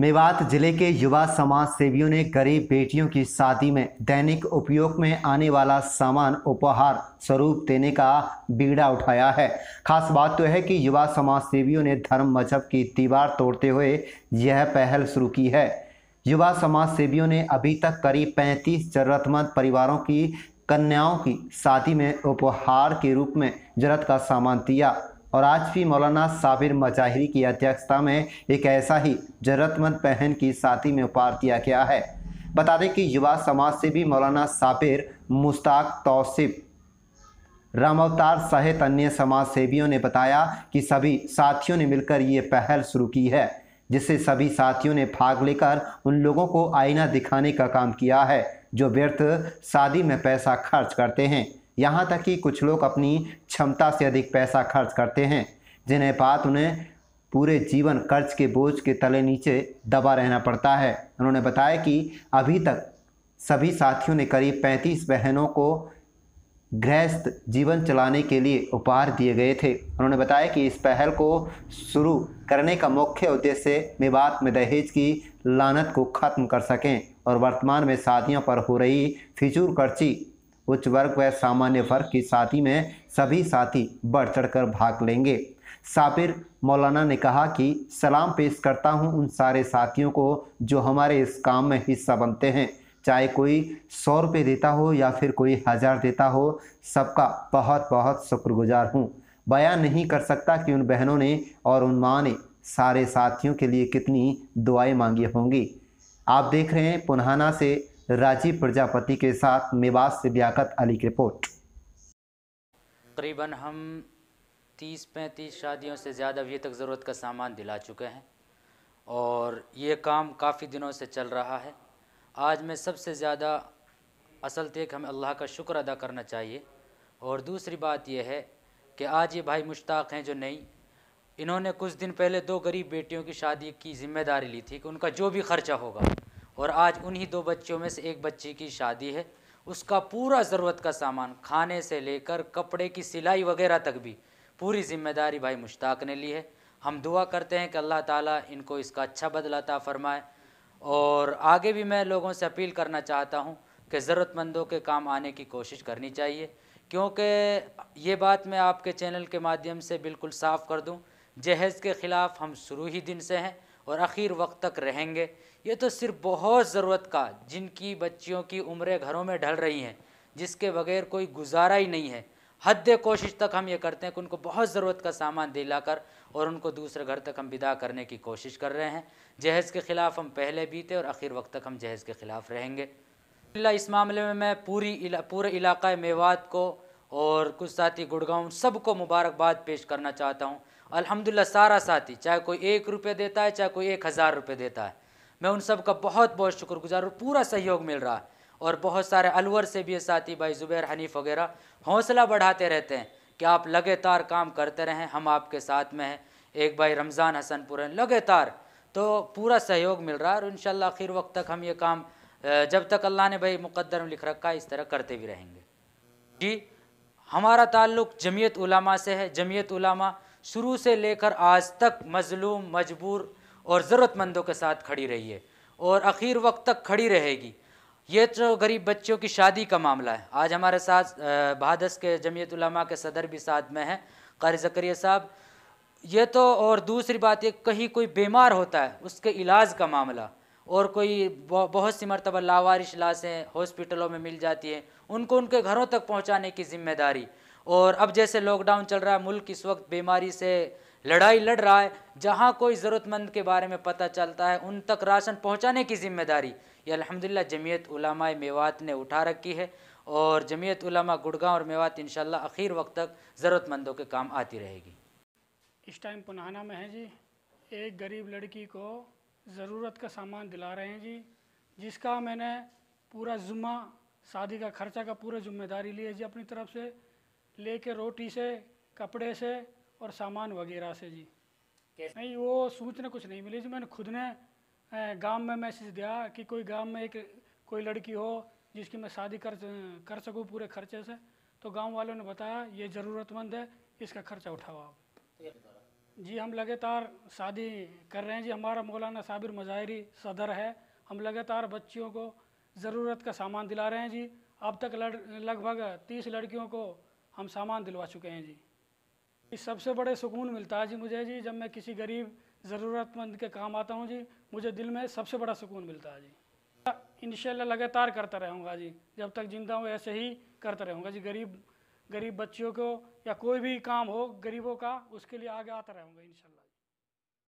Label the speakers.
Speaker 1: मेवात जिले के युवा समाज सेवियों ने गरीब बेटियों की शादी में दैनिक उपयोग में आने वाला सामान उपहार स्वरूप देने का बीड़ा उठाया है खास बात तो है कि युवा समाज सेवियों ने धर्म मजहब की दीवार तोड़ते हुए यह पहल शुरू की है युवा समाज सेवियों ने अभी तक करीब 35 जरूरतमंद परिवारों की कन्याओं की शादी में उपहार के रूप में जरूरत का सामान दिया और आज भी मौलाना साबिर मजाहरी की अध्यक्षता में एक ऐसा ही जरूरतमंद बहन की साथी में उपहार दिया गया है बता दें कि युवा समाज से भी मौलाना साबिर मुश्ताक तौसिफ अवतार सहित अन्य समाज सेवियों ने बताया कि सभी साथियों ने मिलकर ये पहल शुरू की है जिससे सभी साथियों ने भाग लेकर उन लोगों को आईना दिखाने का काम किया है जो व्यर्थ शादी में पैसा खर्च करते हैं यहाँ तक कि कुछ लोग अपनी क्षमता से अधिक पैसा खर्च करते हैं जिन्हें बात उन्हें पूरे जीवन कर्ज के बोझ के तले नीचे दबा रहना पड़ता है उन्होंने बताया कि अभी तक सभी साथियों ने करीब 35 बहनों को गृहस्थ जीवन चलाने के लिए उपहार दिए गए थे उन्होंने बताया कि इस पहल को शुरू करने का मुख्य उद्देश्य मेवात में दहेज की लानत को ख़त्म कर सकें और वर्तमान में शादियों पर हो रही फिजूल खर्ची उच्च वर्ग व सामान्य वर्ग के साथी में सभी साथी बढ़ चढ़कर भाग लेंगे साबिर मौलाना ने कहा कि सलाम पेश करता हूं उन सारे साथियों को जो हमारे इस काम में हिस्सा बनते हैं चाहे कोई सौ रुपये देता हो या फिर कोई हज़ार देता हो सबका बहुत बहुत शुक्रगुजार हूँ बयान नहीं कर सकता कि उन बहनों ने और उन माँ ने सारे साथियों के लिए कितनी दुआएं मांगी होंगी आप देख रहे हैं पुनहाना से राजीव प्रजापति के साथ मेवास से ब्याकत अली की रिपोर्ट
Speaker 2: करीबन हम 30-35 शादियों से ज़्यादा अभी तक ज़रूरत का सामान दिला चुके हैं और ये काम काफ़ी दिनों से चल रहा है आज मैं सबसे ज़्यादा असल तो कि हमें अल्लाह का शुक्र अदा करना चाहिए और दूसरी बात यह है कि आज ये भाई मुश्ताक हैं जो नहीं इन्होंने कुछ दिन पहले दो गरीब बेटियों की शादी की ज़िम्मेदारी ली थी कि उनका जो भी ख़र्चा होगा और आज उन्हीं दो बच्चों में से एक बच्ची की शादी है उसका पूरा ज़रूरत का सामान खाने से लेकर कपड़े की सिलाई वगैरह तक भी पूरी जिम्मेदारी भाई मुश्ताक ने ली है हम दुआ करते हैं कि अल्लाह ताला इनको इसका अच्छा बदलाता फरमाए और आगे भी मैं लोगों से अपील करना चाहता हूँ कि ज़रूरतमंदों के काम आने की कोशिश करनी चाहिए क्योंकि ये बात मैं आपके चैनल के माध्यम से बिल्कुल साफ़ कर दूँ जहेज़ के ख़िलाफ़ हम शुरू ही दिन से हैं और आखिर वक्त तक रहेंगे ये तो सिर्फ बहुत ज़रूरत का जिनकी बच्चियों की उम्रें घरों में ढल रही हैं जिसके बगैर कोई गुजारा ही नहीं है हद कोशिश तक हम ये करते हैं कि उनको बहुत ज़रूरत का सामान दिलाकर और उनको दूसरे घर तक हम विदा करने की कोशिश कर रहे हैं जहेज़ के ख़िलाफ़ हम पहले भी थे और आखिर वक्त तक हम जहेज़ के ख़िलाफ़ रहेंगे इस मामले में मैं पूरी इला, पूरे इलाक़ा मेवात को और कुछ साथी गुड़गांव सबको मुबारकबाद पेश करना चाहता हूँ अल्हम्दुलिल्लाह सारा साथी चाहे कोई एक रुपये देता है चाहे कोई एक हज़ार रुपये देता है मैं उन सब का बहुत बहुत शुक्रगुजार हूँ पूरा सहयोग मिल रहा है और बहुत सारे अलवर से भी साथी भाई ज़ुबैर हनीफ वगैरह हौसला बढ़ाते रहते हैं कि आप लगातार काम करते रहें हम आपके साथ में हैं एक भाई रमज़ान हसनपुर लगातार तो पूरा सहयोग मिल रहा है और इन आखिर वक्त तक हम ये काम जब तक अल्लाह ने भाई मुकद्दर में लिख रखा है इस तरह करते भी रहेंगे जी हमारा ताल्लुक़ जमीयत उलामा से है जमीयत उलामा शुरू से लेकर आज तक मजलूम मजबूर और ज़रूरतमंदों के साथ खड़ी रही है और आखिर वक्त तक खड़ी रहेगी ये तो गरीब बच्चों की शादी का मामला है आज हमारे साथ भादस के जमीयतमा के सदर भी साथ में हैं कारी जक्रिया साहब ये तो और दूसरी बात ये कहीं कोई बीमार होता है उसके इलाज का मामला और कोई बहुत सी मरतबा लावारिश लाशें हॉस्पिटलों में मिल जाती हैं उनको उनके घरों तक पहुंचाने की जिम्मेदारी और अब जैसे लॉकडाउन चल रहा है मुल्क इस वक्त बीमारी से लड़ाई लड़ रहा है जहाँ कोई ज़रूरतमंद के बारे में पता चलता है उन तक राशन पहुँचाने की जिम्मेदारी ये अलहमदिल्ला जमीयत उलमाए मेवात ने उठा रखी है और जमीयत उलमा गुड़गांव और मेवात इन आखिर वक्त तक ज़रूरतमंदों के काम आती रहेगी
Speaker 3: इस टाइम पुनाना में है जी एक गरीब लड़की को ज़रूरत का सामान दिला रहे हैं जी जिसका मैंने पूरा जुम्मा शादी का खर्चा का पूरा जिम्मेदारी लिया जी अपनी तरफ से लेके रोटी से कपड़े से और सामान वगैरह से जी कैसे? नहीं वो सूचना कुछ नहीं मिली जी मैंने खुद ने गांव में मैसेज दिया कि कोई गांव में एक कोई लड़की हो जिसकी मैं शादी कर कर सकूँ पूरे खर्चे से तो गांव वालों ने बताया ये ज़रूरतमंद है इसका खर्चा उठाओ आप जी हम लगातार शादी कर रहे हैं जी हमारा मौलाना साबिर मजाहरी सदर है हम लगातार बच्चियों को ज़रूरत का सामान दिला रहे हैं जी अब तक लगभग तीस लड़कियों को हम सामान दिलवा चुके हैं जी इस सबसे बड़े सुकून मिलता है जी मुझे जी जब मैं किसी गरीब ज़रूरतमंद के काम आता हूँ जी मुझे दिल में सबसे बड़ा सुकून मिलता है जी इनशाला लगातार करता रहूँगा जी जब तक जिंदा हूँ ऐसे ही करता रहूँगा जी गरीब गरीब बच्चियों को या कोई भी काम हो गरीबों का उसके लिए आगे आता रहूँगा इनशाला